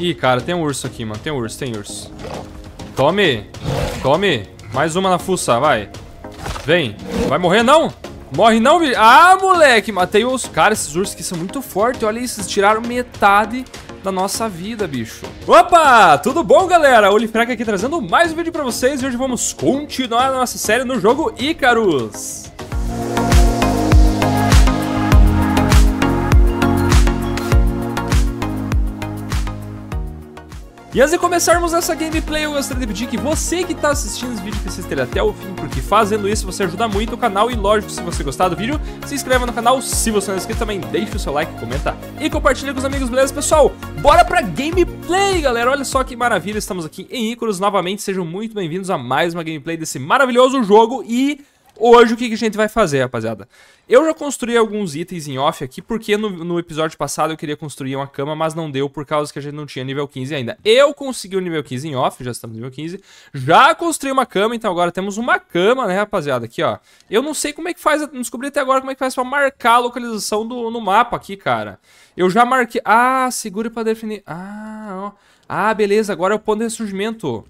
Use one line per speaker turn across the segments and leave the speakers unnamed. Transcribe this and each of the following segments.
Ih, cara, tem um urso aqui, mano. Tem um urso, tem um urso. Tome! Tome! Mais uma na fuça, vai. Vem. Vai morrer, não? Morre não, bicho. Ah, moleque, matei os... Cara, esses ursos aqui são muito fortes. Olha isso, eles tiraram metade da nossa vida, bicho. Opa, tudo bom, galera? Olifraca aqui trazendo mais um vídeo pra vocês. E hoje vamos continuar a nossa série no jogo Icarus. E antes de começarmos essa gameplay, eu gostaria de pedir que você que está assistindo esse vídeo precisa ter até o fim, porque fazendo isso você ajuda muito o canal e lógico, se você gostar do vídeo, se inscreva no canal, se você não é inscrito também, deixa o seu like, comenta e compartilha com os amigos, beleza pessoal? Bora pra gameplay, galera, olha só que maravilha, estamos aqui em Icarus novamente, sejam muito bem-vindos a mais uma gameplay desse maravilhoso jogo e... Hoje o que, que a gente vai fazer, rapaziada? Eu já construí alguns itens em off aqui, porque no, no, episódio passado eu queria construir uma cama, mas não deu por causa que a gente não tinha nível 15 ainda. Eu consegui o nível 15 em off, já estamos no nível 15. Já construí uma cama, então agora temos uma cama, né, rapaziada? Aqui, ó. Eu não sei como é que faz, não descobri até agora como é que faz pra marcar a localização do, no mapa aqui, cara. Eu já marquei... Ah, segure pra definir... Ah, ó. Ah, beleza, agora é o ponto de ressurgimento.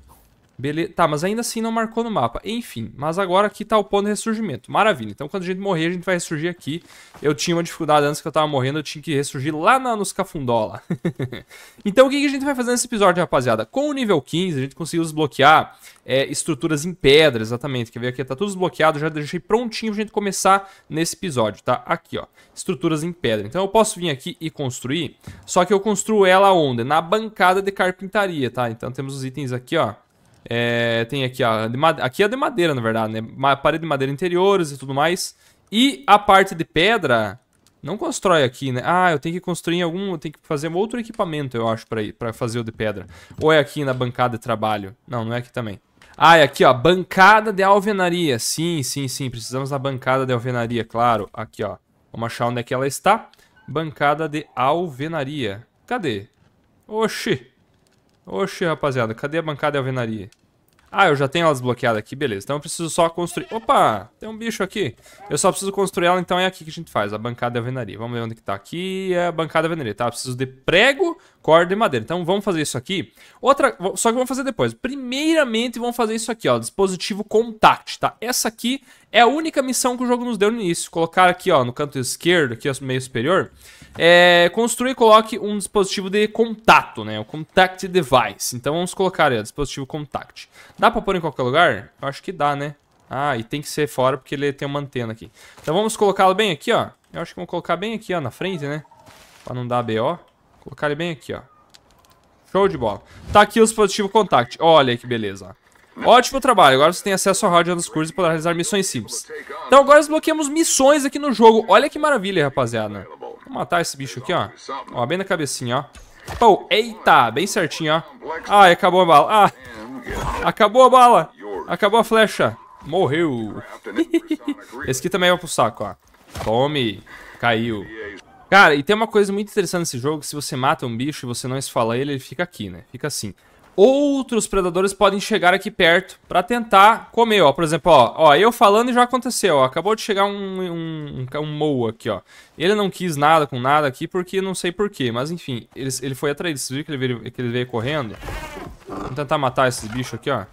Beleza. Tá, mas ainda assim não marcou no mapa. Enfim, mas agora aqui tá o ponto de ressurgimento. Maravilha. Então quando a gente morrer, a gente vai ressurgir aqui. Eu tinha uma dificuldade antes que eu tava morrendo, eu tinha que ressurgir lá na, nos cafundola. então o que, que, a gente vai fazer nesse episódio, rapaziada? Com o nível 15, a gente conseguiu desbloquear é, estruturas em pedra, exatamente. Quer ver aqui? Tá tudo desbloqueado, já deixei prontinho pra gente começar nesse episódio, tá? Aqui, ó. Estruturas em pedra. Então eu posso vir aqui e construir, só que eu construo ela onde? Na bancada de carpintaria, tá? Então temos os itens aqui, ó é, tem aqui, ó, aqui é de madeira, na verdade, né? Parede de madeira interiores e tudo mais. E a parte de pedra não constrói aqui, né? Ah, eu tenho que construir algum, eu tenho que fazer outro equipamento, eu acho, para fazer o de pedra. Ou é aqui na bancada de trabalho? Não, não é aqui também. Ah, é aqui, ó, bancada de alvenaria. Sim, sim, sim, precisamos da bancada de alvenaria, claro. Aqui, ó, vamos achar onde é que ela está. Bancada de alvenaria. Cadê? Oxi! Oxi, rapaziada, cadê a bancada e alvenaria? Ah, eu já tenho ela desbloqueada aqui, beleza. Então eu preciso só construir... Opa, tem um bicho aqui. Eu só preciso construir ela, então é aqui que a gente faz, a bancada e alvenaria. Vamos ver onde que tá aqui, é a bancada e alvenaria, tá? Eu preciso de prego, corda e madeira. Então vamos fazer isso aqui. Outra... Só que vamos fazer depois. Primeiramente vamos fazer isso aqui, ó, dispositivo contact, tá? Essa aqui é a única missão que o jogo nos deu no início. Colocar aqui, ó, no canto esquerdo, aqui ó, meio superior é construir e coloque um dispositivo de contato, né? O contact device. Então vamos colocar aí, o dispositivo contact. Dá pra pôr em qualquer lugar? Eu acho que dá, né? Ah, e tem que ser fora porque ele tem uma antena aqui. Então vamos colocá-lo bem aqui, ó. Eu acho que vou colocar bem aqui, ó, na frente, né? Pra não dar BO. Colocar ele bem aqui, ó. Show de bola. Tá aqui o dispositivo contact. Olha que beleza, Ótimo trabalho, agora você tem acesso ao rádio dos cursos e poderá realizar missões simples. Então agora desbloqueamos missões aqui no jogo. Olha que maravilha, rapaziada. Vou matar esse bicho aqui, ó. Ó, bem na cabecinha, ó. Pô, eita, bem certinho, ó. Ai, acabou a bala. Ah, acabou a bala. Acabou a flecha. Morreu. esse aqui também vai pro saco, ó. Tome. Caiu. Cara, e tem uma coisa muito interessante nesse jogo, se você mata um bicho e você não esfala ele, ele fica aqui, né? Fica assim outros predadores podem chegar aqui perto para tentar comer, ó. Por exemplo, ó, ó, eu falando e já aconteceu, ó. Acabou de chegar um, um, um, um aqui, ó. Ele não quis nada com nada aqui porque não sei porquê, mas enfim, ele, ele foi atraído. Vocês viram que ele veio, que ele veio correndo? Vamos tentar matar esses bichos aqui, ó.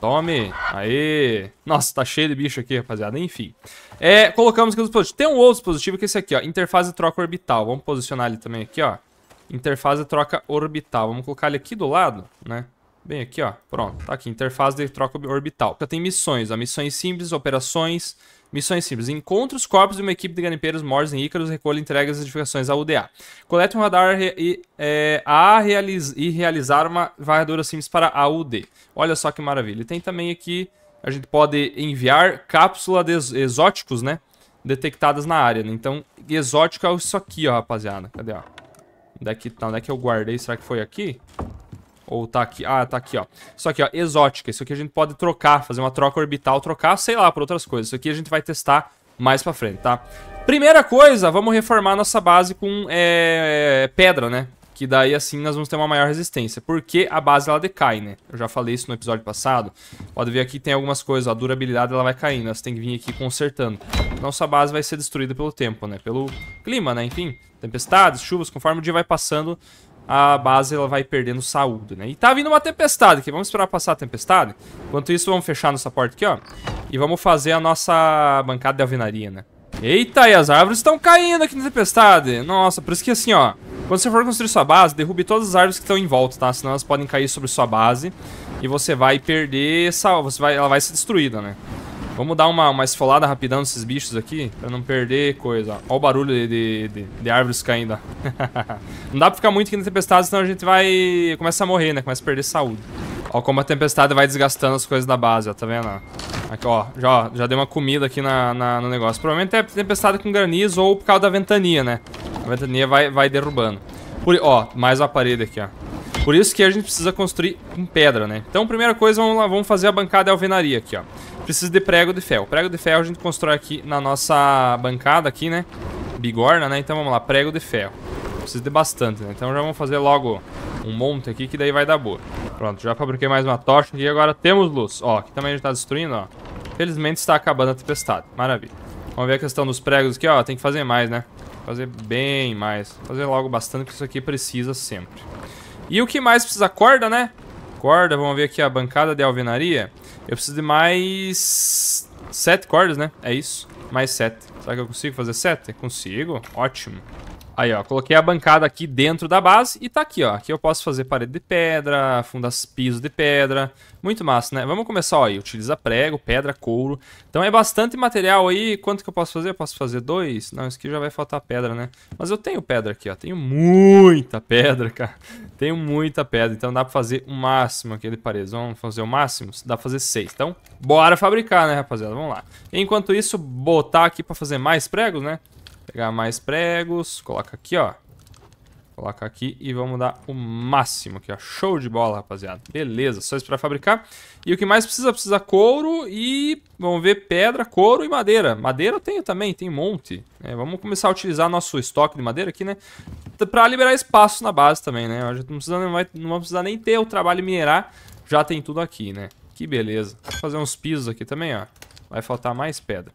Tome. Aê. Nossa, tá cheio de bicho aqui, rapaziada. Enfim. É, colocamos aqui os dispositivos. Tem um outro dispositivo que é esse aqui, ó. Interface troca orbital. Vamos posicionar ele também aqui, ó. Interface de troca orbital. Vamos colocar ele aqui do lado, né? Bem aqui, ó. Pronto, tá aqui. Interface de troca orbital. Já tem missões, ó. Missões simples, operações, Missões simples. Encontre os corpos de uma equipe de garimpeiros mortos em Ícaros, recolha e entrega as edificações à UDA. Colete um radar e, é, a realiz e realizar uma varredura simples para a UD. Olha só que maravilha. E tem também aqui, a gente pode enviar cápsula de ex exóticos, né? Detectadas na área. Né? Então, exótico é isso aqui, ó, rapaziada. Cadê, ó? Onde é que tá? Onde é que eu guardei? Será que foi aqui? Ou tá aqui? Ah, tá aqui, ó. Isso aqui, ó. Exótica. Isso aqui a gente pode trocar, fazer uma troca orbital, trocar, sei lá, por outras coisas. Isso aqui a gente vai testar mais pra frente, tá? Primeira coisa, vamos reformar nossa base com é, é pedra, né? que daí assim nós vamos ter uma maior resistência, porque a base ela decai, né? Eu já falei isso no episódio passado. Pode ver aqui tem algumas coisas, ó, a durabilidade ela vai caindo, você tem que vir aqui consertando. Nossa base vai ser destruída pelo tempo, né? Pelo clima, né? Enfim, tempestades, chuvas, conforme o dia vai passando, a base ela vai perdendo saúde, né? E tá vindo uma tempestade aqui, vamos esperar passar a tempestade. Enquanto isso, vamos fechar nossa porta aqui, ó, e vamos fazer a nossa bancada de alvenaria, né? Eita, e as árvores estão caindo aqui na tempestade. Nossa, por isso que assim, ó, quando você for construir sua base, derrube todas as árvores que estão em volta, tá? Senão elas podem cair sobre sua base e você vai perder essa... Você vai, ela vai ser destruída, né? Vamos dar uma, uma esfolada rapidão nesses bichos aqui Pra não perder coisa Olha o barulho de, de, de árvores caindo Não dá pra ficar muito aqui na tempestade Senão a gente vai... Começa a morrer, né? Começa a perder saúde Ó como a tempestade vai desgastando as coisas da base, ó, tá vendo? Aqui, ó, já, já dei uma comida aqui na, na, no negócio. Provavelmente é tempestade com granizo ou por causa da ventania, né? A ventania vai, vai derrubando. Por, ó, mais uma parede aqui, ó. Por isso que a gente precisa construir com pedra, né? Então, primeira coisa, vamos lá, vamos fazer a bancada de alvenaria aqui, ó. Precisa de prego de ferro. Prego de ferro a gente constrói aqui na nossa bancada aqui, né? Bigorna, né? Então, vamos lá, prego de ferro preciso de bastante, né? Então já vamos fazer logo um monte aqui, que daí vai dar boa. Pronto, já fabriquei mais uma tocha e agora temos luz. Ó, aqui também a gente tá destruindo, ó. Felizmente está acabando a tempestade. Maravilha. Vamos ver a questão dos pregos aqui, ó. Tem que fazer mais, né? Fazer bem mais. Fazer logo bastante, porque isso aqui precisa sempre. E o que mais precisa? Corda, né? Corda, vamos ver aqui a bancada de alvenaria. Eu preciso de mais... Sete cordas, né? É isso. Mais sete. Será que eu consigo fazer sete? Consigo. Ótimo. Aí, ó, coloquei a bancada aqui dentro da base e tá aqui, ó. Aqui eu posso fazer parede de pedra, fundas piso de pedra. Muito massa, né? Vamos começar, ó, aí. Utiliza prego, pedra, couro. Então é bastante material aí. Quanto que eu posso fazer? Eu posso fazer dois? Não, isso aqui já vai faltar pedra, né? Mas eu tenho pedra aqui, ó. Tenho muita pedra, cara. Tenho muita pedra. Então dá pra fazer o máximo aqui de paredes. Vamos fazer o máximo? Dá pra fazer seis. Então, bora fabricar, né, rapaziada? Vamos lá. Enquanto isso, botar aqui pra fazer mais pregos, né? Pegar mais pregos, coloca aqui, ó. Coloca aqui e vamos dar o máximo aqui, ó. Show de bola, rapaziada. Beleza, só isso pra fabricar. E o que mais precisa? Precisa couro e... Vamos ver, pedra, couro e madeira. Madeira eu tenho também, tem um monte. É, vamos começar a utilizar nosso estoque de madeira aqui, né? Pra liberar espaço na base também, né? A gente não, precisa, não, vai, não vai precisar nem ter o trabalho minerar. Já tem tudo aqui, né? Que beleza. Vou fazer uns pisos aqui também, ó. Vai faltar mais pedra.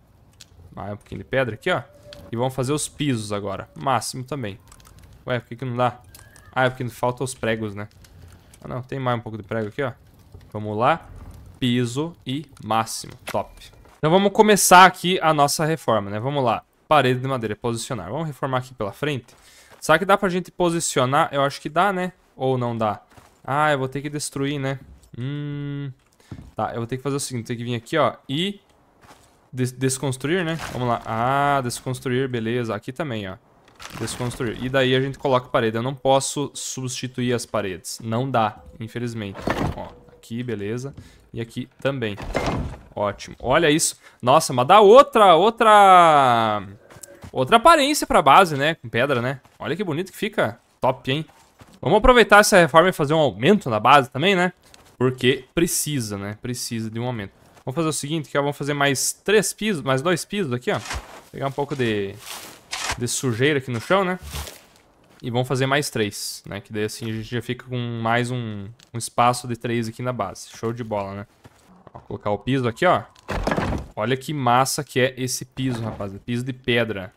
Mais um pouquinho de pedra aqui, ó. E vamos fazer os pisos agora. Máximo também. Ué, por que, que não dá? Ah, é porque falta os pregos, né? Ah, não. Tem mais um pouco de prego aqui, ó. Vamos lá. Piso e máximo. Top. Então vamos começar aqui a nossa reforma, né? Vamos lá. Parede de madeira. Posicionar. Vamos reformar aqui pela frente. Será que dá pra gente posicionar? Eu acho que dá, né? Ou não dá? Ah, eu vou ter que destruir, né? Hum... Tá, eu vou ter que fazer o seguinte. Tem que vir aqui, ó. E Des desconstruir, né? Vamos lá. Ah, desconstruir, beleza. Aqui também, ó. Desconstruir. E daí a gente coloca parede. Eu não posso substituir as paredes. Não dá, infelizmente. Ó, aqui, beleza. E aqui também. Ótimo. Olha isso. Nossa, mas dá outra, outra... Outra aparência pra base, né? Com pedra, né? Olha que bonito que fica. Top, hein? Vamos aproveitar essa reforma e fazer um aumento na base também, né? Porque precisa, né? Precisa de um aumento. Vamos fazer o seguinte, que vamos fazer mais três pisos, mais dois pisos aqui, ó. Pegar um pouco de, de sujeira aqui no chão, né? E vamos fazer mais três, né? Que daí assim a gente já fica com mais um, um espaço de três aqui na base. Show de bola, né? Vou colocar o piso aqui, ó. Olha que massa que é esse piso, rapaz. É piso de pedra.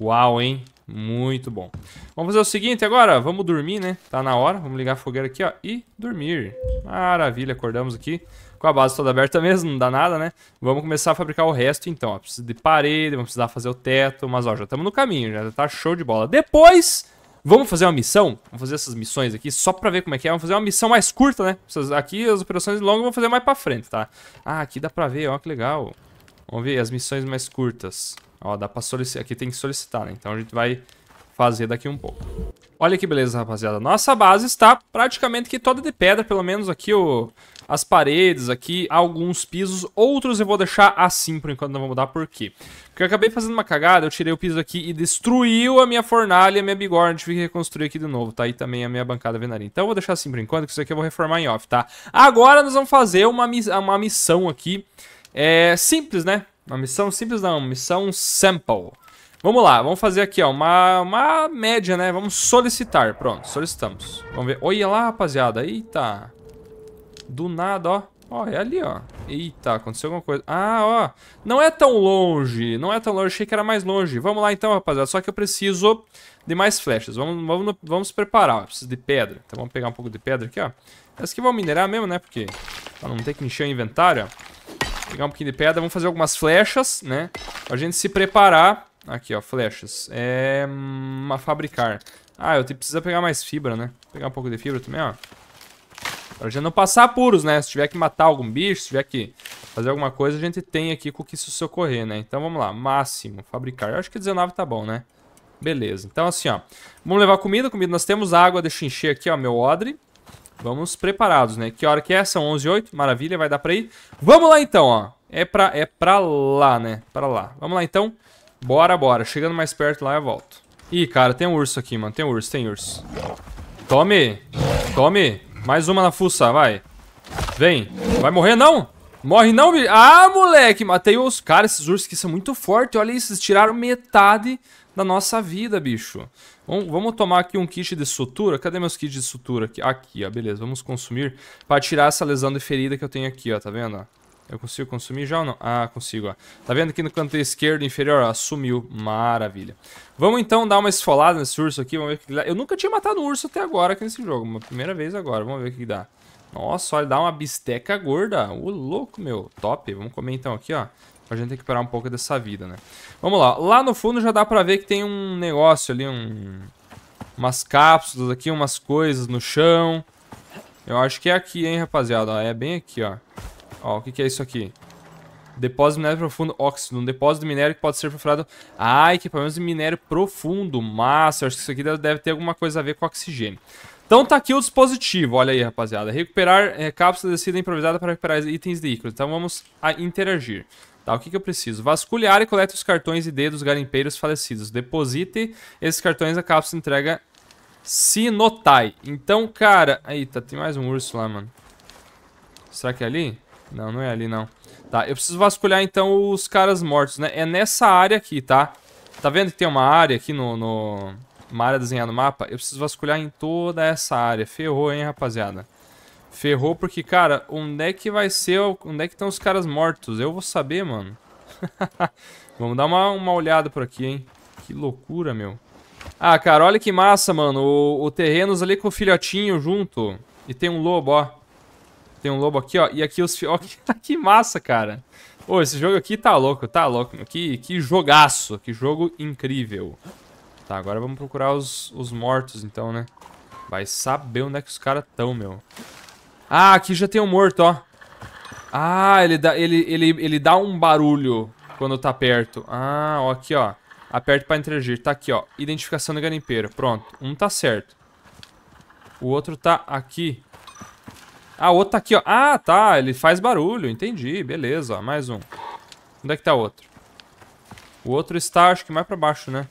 Uau, hein? Muito bom. Vamos fazer o seguinte agora. Vamos dormir, né? Tá na hora. Vamos ligar a fogueira aqui, ó. E dormir. Maravilha. Acordamos aqui com a base toda aberta mesmo, não dá nada, né? Vamos começar a fabricar o resto então, Precisa de parede, vamos precisar fazer o teto, mas ó, já estamos no caminho, já tá show de bola. Depois, vamos fazer uma missão? Vamos fazer essas missões aqui só pra ver como é que é. Vamos fazer uma missão mais curta, né? Aqui as operações longas vamos fazer mais pra frente, tá? Ah, aqui dá pra ver, ó, que legal. Vamos ver as missões mais curtas. Ó, dá pra solicitar, aqui tem que solicitar, né? Então a gente vai fazer daqui um pouco. Olha que beleza, rapaziada. Nossa base está praticamente que toda de pedra, pelo menos aqui o, as paredes, aqui alguns pisos. Outros eu vou deixar assim por enquanto, não vou mudar por quê. Porque eu acabei fazendo uma cagada, eu tirei o piso aqui e destruiu a minha fornalha e a minha bigorna. Tive que reconstruir aqui de novo, tá? E também a minha bancada venaria. Então eu vou deixar assim por enquanto, que isso aqui eu vou reformar em off, tá? Agora nós vamos fazer uma, uma missão aqui. É simples, né? Uma missão simples não, uma missão sample. Vamos lá, vamos fazer aqui, ó, uma, uma média, né? Vamos solicitar. Pronto, solicitamos. Vamos ver. Olha lá, rapaziada. Eita. Do nada, ó. Ó, é ali, ó. Eita, aconteceu alguma coisa. Ah, ó. Não é tão longe. Não é tão longe. Achei que era mais longe. Vamos lá então, rapaziada. Só que eu preciso de mais flechas. Vamos, vamos, vamos preparar. Ó. Eu preciso de pedra. Então vamos pegar um pouco de pedra aqui, ó. Essas aqui vou minerar mesmo, né? Porque pra não ter que encher o inventário, ó. Pegar um pouquinho de pedra. Vamos fazer algumas flechas, né? Pra gente se preparar Aqui, ó, flechas. É... Hum, uma fabricar. Ah, eu te preciso pegar mais fibra, né? Vou pegar um pouco de fibra também, ó. Pra gente não passar apuros, né? Se tiver que matar algum bicho, se tiver que fazer alguma coisa, a gente tem aqui com o que se socorrer, né? Então vamos lá, máximo, fabricar. Eu acho que 19 tá bom, né? Beleza, então assim, ó. Vamos levar comida, comida. Nós temos água, deixa eu encher aqui, ó, meu odre. Vamos preparados, né? Que hora que é? São 11 h maravilha, vai dar pra ir. Vamos lá então, ó. É pra, é pra lá, né? Pra lá. Vamos lá então. Bora, bora. Chegando mais perto lá, eu volto. Ih, cara, tem um urso aqui, mano. Tem um urso, tem um urso. Tome! Tome! Mais uma na fuça, vai. Vem. Vai morrer, não? Morre não, bicho. Ah, moleque, matei os... Cara, esses ursos aqui são muito fortes. Olha isso, eles tiraram metade da nossa vida, bicho. Vamos tomar aqui um kit de sutura. Cadê meus kits de sutura? Aqui, aqui ó, beleza. Vamos consumir pra tirar essa lesão de ferida que eu tenho aqui, ó. Tá vendo, ó? Eu consigo consumir já ou não? Ah, consigo, ó. Tá vendo aqui no canto esquerdo inferior, ó, sumiu. Maravilha. Vamos então dar uma esfolada nesse urso aqui, vamos ver o que dá. Eu nunca tinha matado um urso até agora aqui nesse jogo, uma primeira vez agora, vamos ver o que dá. Nossa, olha, dá uma bisteca gorda. Ô, louco, meu. Top. Vamos comer então aqui, ó. A gente tem que parar um pouco dessa vida, né? Vamos lá. Lá no fundo já dá pra ver que tem um negócio ali, um... Umas cápsulas aqui, umas coisas no chão. Eu acho que é aqui, hein, rapaziada. é bem aqui, ó. Ó, o que, que é isso aqui? Depósito de minério profundo, óxido. Um depósito de minério que pode ser perfurado. Ah, equipamentos de minério profundo. Massa, acho que isso aqui deve ter alguma coisa a ver com oxigênio. Então tá aqui o dispositivo, olha aí rapaziada. Recuperar é, cápsula descida improvisada para recuperar itens de ícone. Então vamos a interagir. Tá, o que, que eu preciso? Vasculhar e coleta os cartões e dos garimpeiros falecidos. Deposite esses cartões a cápsula entrega Sinotai. Então, cara... Eita, tem mais um urso lá, mano. Será que é ali? Não, não é ali, não. Tá, eu preciso vasculhar, então, os caras mortos, né? É nessa área aqui, tá? Tá vendo que tem uma área aqui no... no... Uma área desenhada no mapa? Eu preciso vasculhar em toda essa área. Ferrou, hein, rapaziada? Ferrou porque, cara, onde é que vai ser... Onde é que estão os caras mortos? Eu vou saber, mano. Vamos dar uma, uma olhada por aqui, hein? Que loucura, meu. Ah, cara, olha que massa, mano. O, o Terrenos ali com o filhotinho junto. E tem um lobo, ó. Tem um lobo aqui, ó. E aqui os... Ó, que, que massa, cara. Pô, esse jogo aqui tá louco, tá louco. Que, que jogaço, que jogo incrível. Tá, agora vamos procurar os, os mortos, então, né? Vai saber onde é que os caras estão, meu. Ah, aqui já tem um morto, ó. Ah, ele dá, ele, ele, ele dá um barulho quando tá perto. Ah, ó, aqui, ó. Aperto pra interagir. Tá aqui, ó. Identificação do garimpeiro. Pronto. Um tá certo. O outro tá aqui. Ah, outro tá aqui, ó. Ah, tá. Ele faz barulho. Entendi. Beleza, ó. Mais um. Onde é que tá o outro? O outro está, acho que mais pra baixo, né?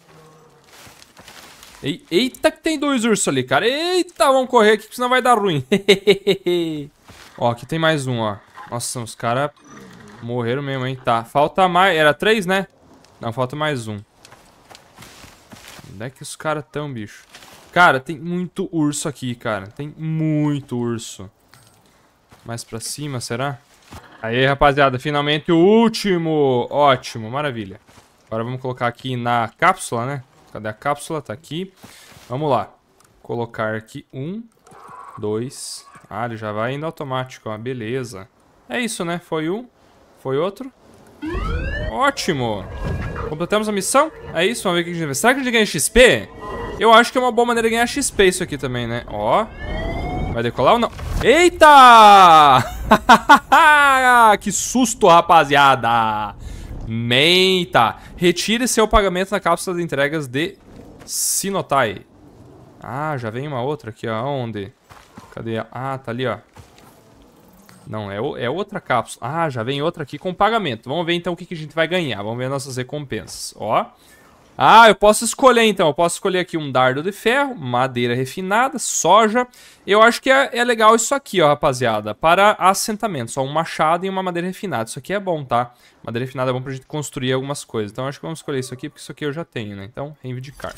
Eita que tem dois ursos ali, cara. Eita, vamos correr aqui, senão vai dar ruim. ó, aqui tem mais um, ó. Nossa, os caras morreram mesmo, hein? Tá, falta mais... Era três, né? Não, falta mais um. Onde é que os caras tão, bicho? Cara, tem muito urso aqui, cara. Tem muito urso. Mais pra cima, será? Aí, rapaziada, finalmente o último. Ótimo, maravilha. Agora vamos colocar aqui na cápsula, né? Cadê a cápsula? Tá aqui. Vamos lá. Colocar aqui um, dois. Ah, ele já vai indo automático, ó. Beleza. É isso, né? Foi um, foi outro. Ótimo! Completamos a missão? É isso, vamos ver o que a gente vê. Será que a gente ganha XP? Eu acho que é uma boa maneira de ganhar XP isso aqui também, né? Ó. Vai decolar ou não? Eita! que susto, rapaziada! Meita! Retire seu pagamento na cápsula de entregas de Sinotai. Ah, já vem uma outra aqui, ó. Onde? Cadê? Ah, tá ali, ó. Não, é, é outra cápsula. Ah, já vem outra aqui com pagamento. Vamos ver então o que, que a gente vai ganhar. Vamos ver nossas recompensas. Ó. Ah, eu posso escolher então. Eu posso escolher aqui um dardo de ferro, madeira refinada, soja. Eu acho que é, é legal isso aqui, ó, rapaziada. Para assentamento, só um machado e uma madeira refinada. Isso aqui é bom, tá? Madeira refinada é bom pra gente construir algumas coisas. Então acho que vamos escolher isso aqui, porque isso aqui eu já tenho, né? Então, reivindicar.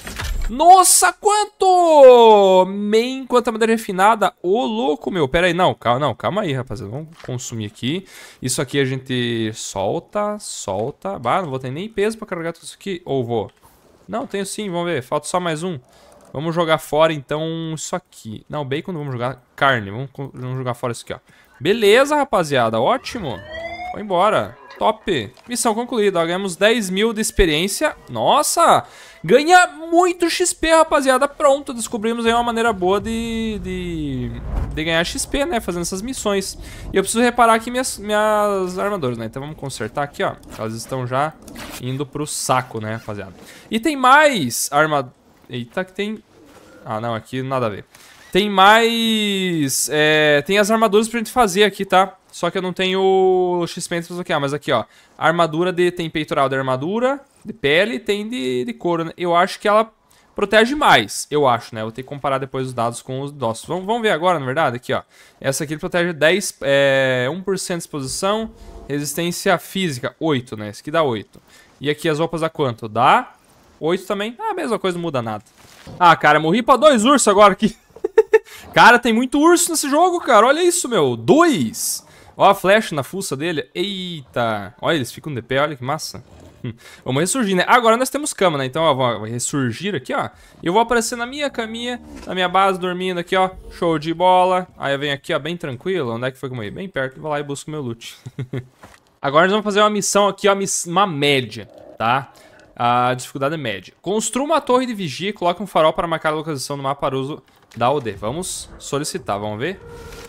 Nossa, quanto! Main, quanta madeira refinada. Ô, louco, meu. Pera aí, não, calma, não, calma aí, rapaziada. Vamos consumir aqui. Isso aqui a gente solta, solta. Bah, não vou ter nem peso pra carregar tudo isso aqui. Ou vou... Não, tenho sim, vamos ver. Falta só mais um. Vamos jogar fora, então, isso aqui. Não, bacon vamos jogar carne. Vamos, vamos jogar fora isso aqui, ó. Beleza, rapaziada. Ótimo. Foi embora. Top. Missão concluída. Ó, ganhamos 10 mil de experiência. Nossa! Ganha muito XP, rapaziada. Pronto, descobrimos aí uma maneira boa de, de, de ganhar XP, né? Fazendo essas missões. E eu preciso reparar aqui minhas, minhas armaduras, né? Então vamos consertar aqui, ó. Elas estão já indo pro saco, né, rapaziada? E tem mais arma... Eita, que tem... Ah, não, aqui nada a ver. Tem mais... É, tem as armaduras pra gente fazer aqui, tá? Só que eu não tenho xp pentes pra desbloquear, mas aqui, ó. armadura de, tem peitoral de armadura, de pele, tem de, de couro. Né? Eu acho que ela protege mais, eu acho, né? Vou ter que comparar depois os dados com os nossos. Vamos, vamos ver agora, na verdade, aqui, ó. Essa aqui protege 10, é, 1% de exposição, resistência física, 8, né? Esse aqui dá 8. E aqui as roupas dá quanto? Dá 8 também. Ah, a mesma coisa, não muda nada. Ah, cara, morri pra dois ursos agora aqui. cara, tem muito urso nesse jogo, cara. Olha isso, meu. Dois. Ó a flecha na fuça dele. Eita. Olha, eles ficam de pé. Olha que massa. Hum. Vamos ressurgir, né? Agora nós temos cama, né? Então, ó, vou ressurgir aqui, ó. E eu vou aparecer na minha caminha, na minha base, dormindo aqui, ó. Show de bola. Aí eu venho aqui, ó, bem tranquilo. Onde é que foi como aí? Bem perto. Vou lá e busco meu loot. Agora nós vamos fazer uma missão aqui, ó, uma média, tá? A dificuldade é média. Construa uma torre de vigia e coloque um farol para marcar a localização no mapa para uso da OD. Vamos solicitar, vamos ver?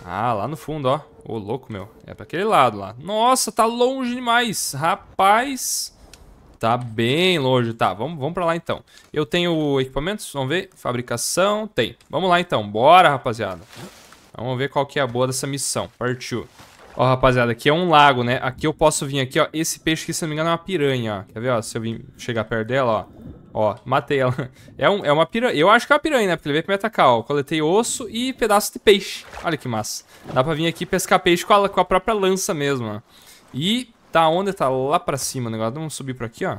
Ah, lá no fundo, ó. Ô, louco, meu. É pra aquele lado lá. Nossa, tá longe demais. Rapaz. Tá bem longe. Tá, vamos, vamos pra lá então. Eu tenho equipamentos? Vamos ver. Fabricação. Tem. Vamos lá então. Bora, rapaziada. Vamos ver qual que é a boa dessa missão. Partiu. Ó, rapaziada, aqui é um lago, né? Aqui eu posso vir aqui, ó. Esse peixe aqui, se não me engano, é uma piranha, ó. Quer ver, ó? Se eu vim chegar perto dela, ó. Ó, matei ela. É, um, é uma piranha. Eu acho que é uma piranha, né? Porque ele veio pra me atacar, ó. Coletei osso e pedaço de peixe. Olha que massa. Dá pra vir aqui pescar peixe com a, com a própria lança mesmo, ó. E tá onde? Tá lá pra cima né? o negócio. Vamos subir por aqui, ó.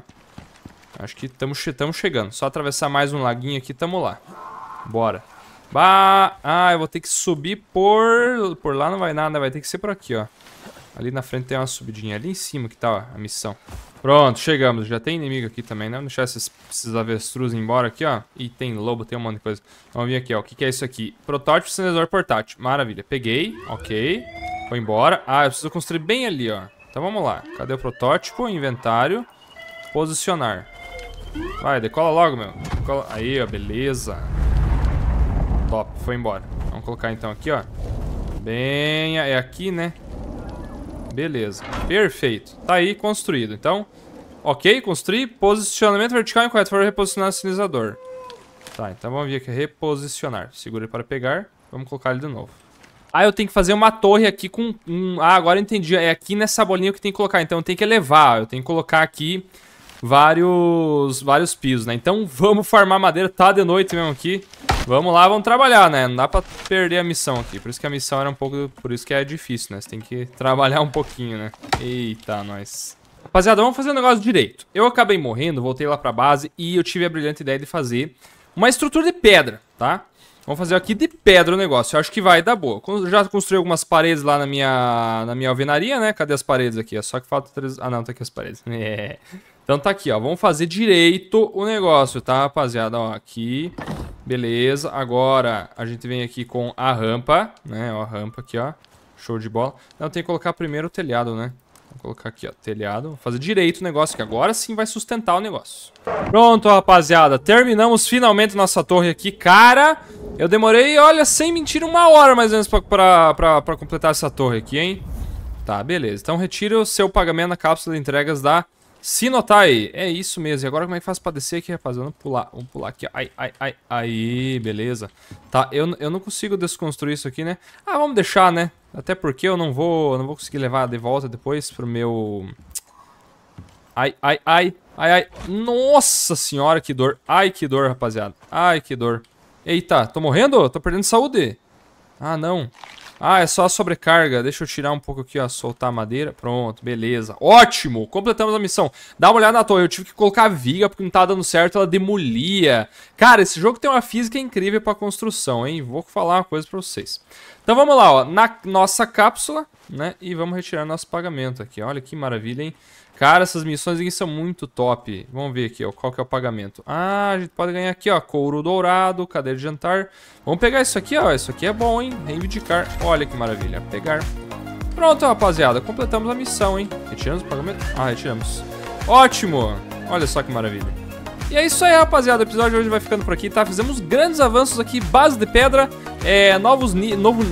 Acho que estamos chegando. Só atravessar mais um laguinho aqui, tamo lá. Bora. Bah! Ah, eu vou ter que subir por... Por lá não vai nada, vai ter que ser por aqui, ó. Ali na frente tem uma subidinha. Ali em cima que tá, ó, a missão. Pronto, chegamos. Já tem inimigo aqui também, né? Vamos deixar esses, esses embora aqui, ó. E tem lobo, tem um monte de coisa. Vamos vir aqui, ó. O que, que é isso aqui? Protótipo sinalizador portátil. Maravilha. Peguei. Ok. Vou embora. Ah, eu preciso construir bem ali, ó. Então vamos lá. Cadê o protótipo? Inventário. Posicionar. Vai, decola logo, meu. Decola... Aí, ó. Beleza. Top. Foi embora. Vamos colocar então aqui, ó. Bem... É aqui, né? Beleza. Perfeito. Tá aí construído. Então, ok, construir. Posicionamento vertical incorreto para reposicionar o sinalizador. Tá, então vamos ver aqui. Reposicionar. Segura para pegar. Vamos colocar ele de novo. Ah, eu tenho que fazer uma torre aqui com... Um... Ah, agora entendi. É aqui nessa bolinha que tem que colocar. Então eu tenho que elevar. Eu tenho que colocar aqui vários, vários pisos, né? Então vamos farmar madeira, tá de noite mesmo aqui. Vamos lá, vamos trabalhar, né? Não dá pra perder a missão aqui. Por isso que a missão era um pouco... Por isso que é difícil, né? Você tem que trabalhar um pouquinho, né? Eita, nós... Rapaziada, vamos fazer o um negócio direito. Eu acabei morrendo, voltei lá pra base e eu tive a brilhante ideia de fazer uma estrutura de pedra, tá? Vamos fazer aqui de pedra o negócio. Eu acho que vai dar boa. Já construí algumas paredes lá na minha, na minha alvenaria, né? Cadê as paredes aqui? É só que falta três... Ah, não, tá aqui as paredes. É. Então tá aqui, ó. Vamos fazer direito o negócio, tá, rapaziada? Ó, aqui. Beleza. Agora a gente vem aqui com a rampa, né? Ó, a rampa aqui, ó. Show de bola. Não, tem que colocar primeiro o telhado, né? colocar aqui, ó, telhado. Vou fazer direito o negócio, que agora sim vai sustentar o negócio. Pronto, rapaziada. Terminamos finalmente nossa torre aqui. Cara, eu demorei, olha, sem mentir, uma hora mais ou menos pra, pra, pra, pra completar essa torre aqui, hein? Tá, beleza. Então retira o seu pagamento na cápsula de entregas da Sinotai, é isso mesmo. E agora como é que faz pra descer aqui, rapaz? Vamos pular, vamos pular aqui. Ai, ai, ai, ai, beleza. Tá, eu, eu não consigo desconstruir isso aqui, né? Ah, vamos deixar, né? Até porque eu não vou, não vou conseguir levar de volta depois pro meu... Ai, ai, ai, ai, ai. Nossa senhora, que dor. Ai, que dor, rapaziada. Ai, que dor. Eita, tô morrendo? Tô perdendo saúde. Ah, não. Ah, é só a sobrecarga. Deixa eu tirar um pouco aqui, ó. Soltar a madeira. Pronto, beleza. Ótimo! Completamos a missão. Dá uma olhada na torre. Eu tive que colocar a viga porque não tá dando certo. Ela demolia. Cara, esse jogo tem uma física incrível pra construção, hein? Vou falar uma coisa pra vocês. Então vamos lá, ó, na nossa cápsula, né? E vamos retirar nosso pagamento aqui. Olha que maravilha, hein? Cara, essas missões aqui são muito top. Vamos ver aqui, ó, qual que é o pagamento. Ah, a gente pode ganhar aqui, ó, couro dourado, cadeira de jantar. Vamos pegar isso aqui, ó, isso aqui é bom, hein? Reivindicar, olha que maravilha, pegar. Pronto, rapaziada, completamos a missão, hein? Retiramos o pagamento? Ah, retiramos. Ótimo! Olha só que maravilha. E é isso aí, rapaziada. O episódio de hoje vai ficando por aqui, tá? Fizemos grandes avanços aqui, base de pedra, é, novos novo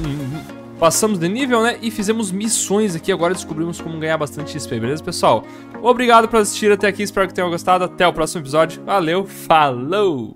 passamos de nível, né? E fizemos missões aqui. Agora descobrimos como ganhar bastante XP, beleza, pessoal? Obrigado por assistir até aqui. Espero que tenham gostado. Até o próximo episódio. Valeu, falou!